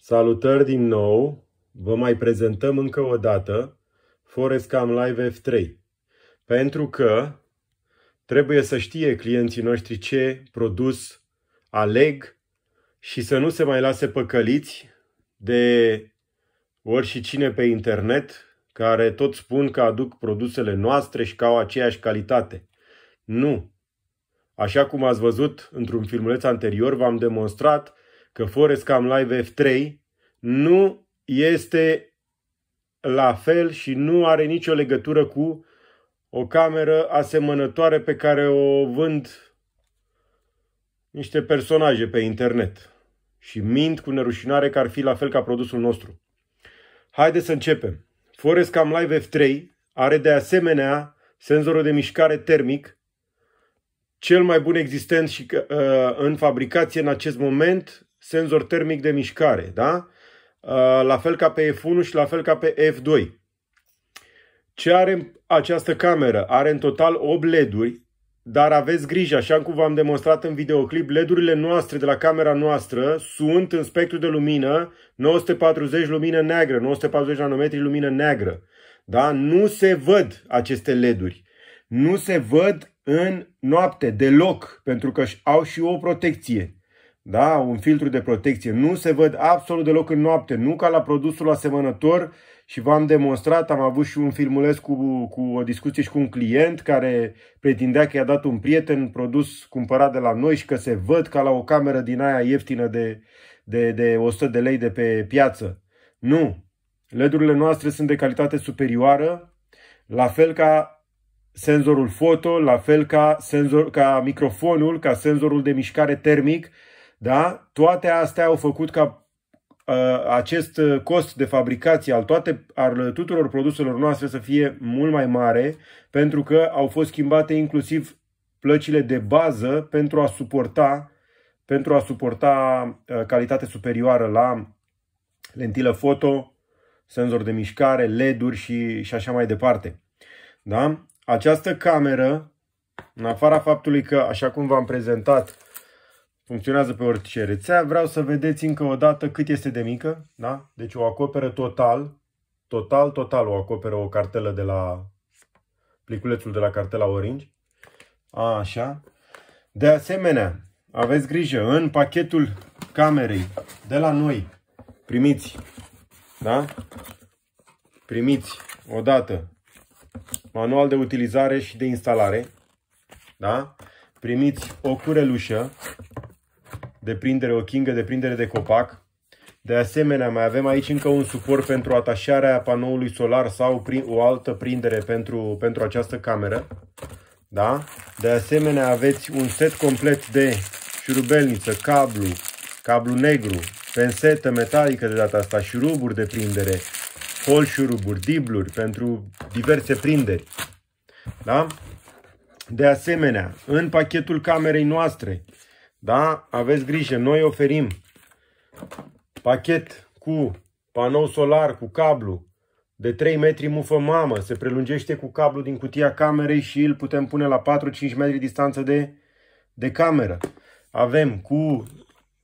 Salutări din nou! Vă mai prezentăm încă o dată Forest Cam Live F3. Pentru că trebuie să știe clienții noștri ce produs aleg și să nu se mai lase păcăliți de ori și cine pe internet care tot spun că aduc produsele noastre și că au aceeași calitate. Nu! Așa cum ați văzut într-un filmuleț anterior, v-am demonstrat că Forest Cam Live F3 nu este la fel și nu are nicio legătură cu o cameră asemănătoare pe care o vând niște personaje pe internet și mint cu nerușinare că ar fi la fel ca produsul nostru. Haideți să începem. Forest Cam Live F3 are de asemenea senzorul de mișcare termic, cel mai bun existent și uh, în fabricație în acest moment senzor termic de mișcare, da? Uh, la fel ca pe F1 și la fel ca pe F2. Ce are această cameră? Are în total 8 LED-uri, dar aveți grijă, așa cum v-am demonstrat în videoclip, LED-urile noastre de la camera noastră sunt în spectru de lumină 940 lumină neagră, 940 nanometri lumină neagră. Da? Nu se văd aceste LED-uri. Nu se văd în noapte deloc, pentru că au și o protecție da, un filtru de protecție. Nu se văd absolut deloc în noapte, nu ca la produsul asemănător și v-am demonstrat, am avut și un filmuleț cu, cu o discuție și cu un client care pretindea că i-a dat un prieten produs cumpărat de la noi și că se văd ca la o cameră din aia ieftină de, de, de 100 de lei de pe piață. Nu! LED-urile noastre sunt de calitate superioară, la fel ca senzorul foto, la fel ca, senzor, ca microfonul, ca senzorul de mișcare termic, da? Toate astea au făcut ca acest cost de fabricație al, toate, al tuturor produselor noastre să fie mult mai mare, pentru că au fost schimbate inclusiv plăcile de bază pentru a suporta, pentru a suporta calitate superioară la lentilă foto, senzor de mișcare, LED-uri și, și așa mai departe. Da? Această cameră, în afara faptului că, așa cum v-am prezentat, funcționează pe orice rețea. Vreau să vedeți încă o dată cât este de mică. Da? Deci o acoperă total, total, total o acoperă o cartelă de la pliculețul de la cartela Orange. A, așa. De asemenea, aveți grijă, în pachetul camerei de la noi primiți, da? Primiți odată manual de utilizare și de instalare, da? Primiți o curelușă, deprindere, o chingă de prindere de copac. De asemenea, mai avem aici încă un suport pentru atașarea panoului solar sau o altă prindere pentru, pentru această cameră. Da? De asemenea, aveți un set complet de șurubelniță, cablu, cablu negru, pensetă metalică de data asta, șuruburi de prindere, șuruburi, dibluri pentru diverse prinderi. Da? De asemenea, în pachetul camerei noastre da? Aveți grijă, noi oferim pachet cu panou solar, cu cablu de 3 metri mufă mamă, se prelungește cu cablu din cutia camerei și îl putem pune la 4-5 metri distanță de, de cameră. Avem cu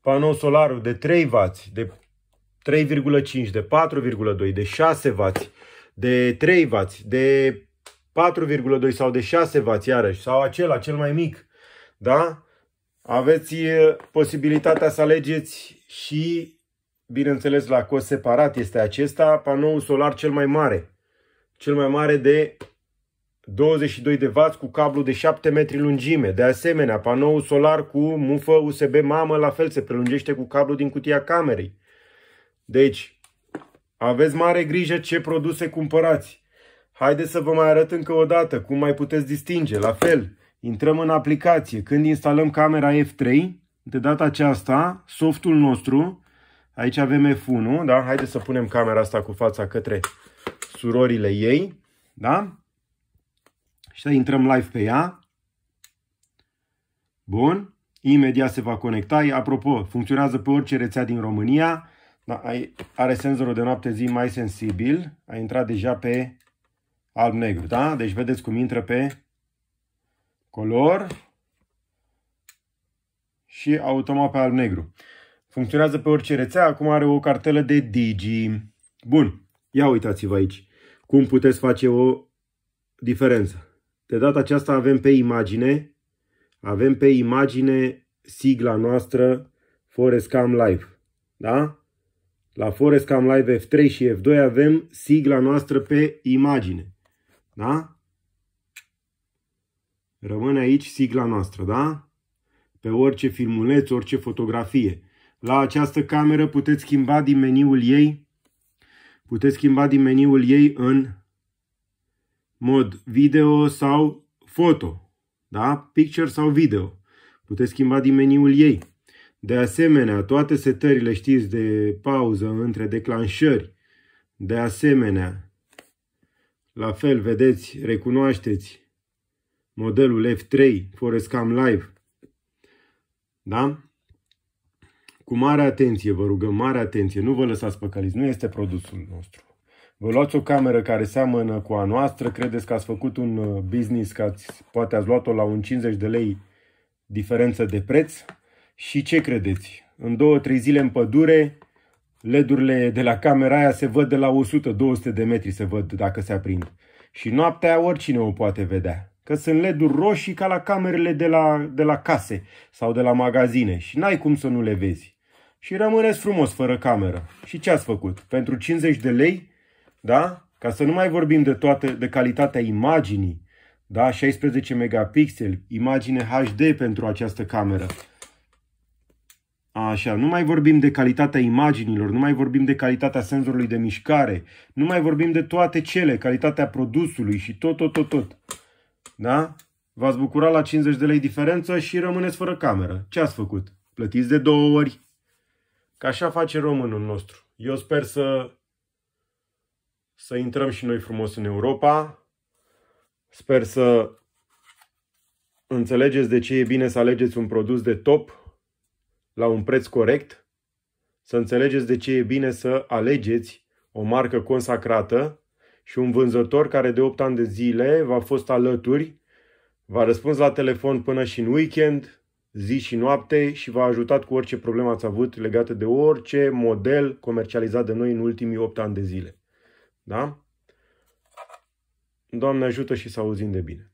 panou solar de 3W, de 3,5, de 4,2, de 6W, de 3W, de 4,2 sau de 6W iarăși, sau acela, cel mai mic, da? Aveți posibilitatea să alegeți și, bineînțeles, la cost separat este acesta, panoul solar cel mai mare. Cel mai mare de 22 de W cu cablu de 7 metri lungime. De asemenea, panoul solar cu mufă USB mamă la fel se prelungește cu cablu din cutia camerei. Deci, aveți mare grijă ce produse cumpărați. Haideți să vă mai arăt încă o dată cum mai puteți distinge. La fel, Intrăm în aplicație. Când instalăm camera F3, de data aceasta, softul nostru, aici avem F1, da? Haideți să punem camera asta cu fața către surorile ei, da? Și să intrăm live pe ea. Bun. Imediat se va conecta. Apropo, funcționează pe orice rețea din România. Da, ai, are senzorul de noapte-zi mai sensibil. A intrat deja pe alb-negru, da? Deci vedeți cum intră pe color și automat pe alb-negru. Funcționează pe orice rețea, acum are o cartelă de digi. Bun, ia uitați-vă aici cum puteți face o diferență. De data aceasta avem pe imagine, avem pe imagine sigla noastră Forest Cam Live. Da? La Forest Cam Live F3 și F2 avem sigla noastră pe imagine. Da? Rămâne aici sigla noastră, da? Pe orice filmuleț, orice fotografie. La această cameră puteți schimba din meniul ei puteți schimba din meniul ei în mod video sau foto. Da? Picture sau video. Puteți schimba din meniul ei. De asemenea, toate setările știți de pauză între declanșări. De asemenea, la fel, vedeți, recunoașteți modelul F3 Forest Cam Live. Da? Cu mare atenție, vă rugăm, mare atenție, nu vă lăsați păcăliți, nu este produsul nostru. Vă luați o cameră care seamănă cu a noastră, credeți că ați făcut un uh, business, că ați, poate ați luat-o la un 50 de lei diferență de preț și ce credeți? În două, trei zile în pădure, ledurile de la camera aia se văd de la 100-200 de metri, se văd dacă se aprind. Și noaptea oricine o poate vedea. Că sunt LED-uri roșii ca la camerele de la, de la case sau de la magazine și n-ai cum să nu le vezi. Și rămâneți frumos fără cameră. Și ce ați făcut? Pentru 50 de lei, da? Ca să nu mai vorbim de toate, de calitatea imaginii, da? 16 megapixeli, imagine HD pentru această cameră. Așa, nu mai vorbim de calitatea imaginilor, nu mai vorbim de calitatea senzorului de mișcare, nu mai vorbim de toate cele, calitatea produsului și tot, tot, tot, tot. Da? V-ați bucurat la 50 de lei diferență și rămâneți fără cameră. Ce ați făcut? Plătiți de două ori. Ca așa face românul nostru. Eu sper să, să intrăm și noi frumos în Europa. Sper să înțelegeți de ce e bine să alegeți un produs de top la un preț corect. Să înțelegeți de ce e bine să alegeți o marcă consacrată și un vânzător care de 8 ani de zile v-a fost alături, v-a răspuns la telefon până și în weekend, zi și noapte și v-a ajutat cu orice problemă ați avut legată de orice model comercializat de noi în ultimii 8 ani de zile. Da? Doamne ajută și să auzim de bine.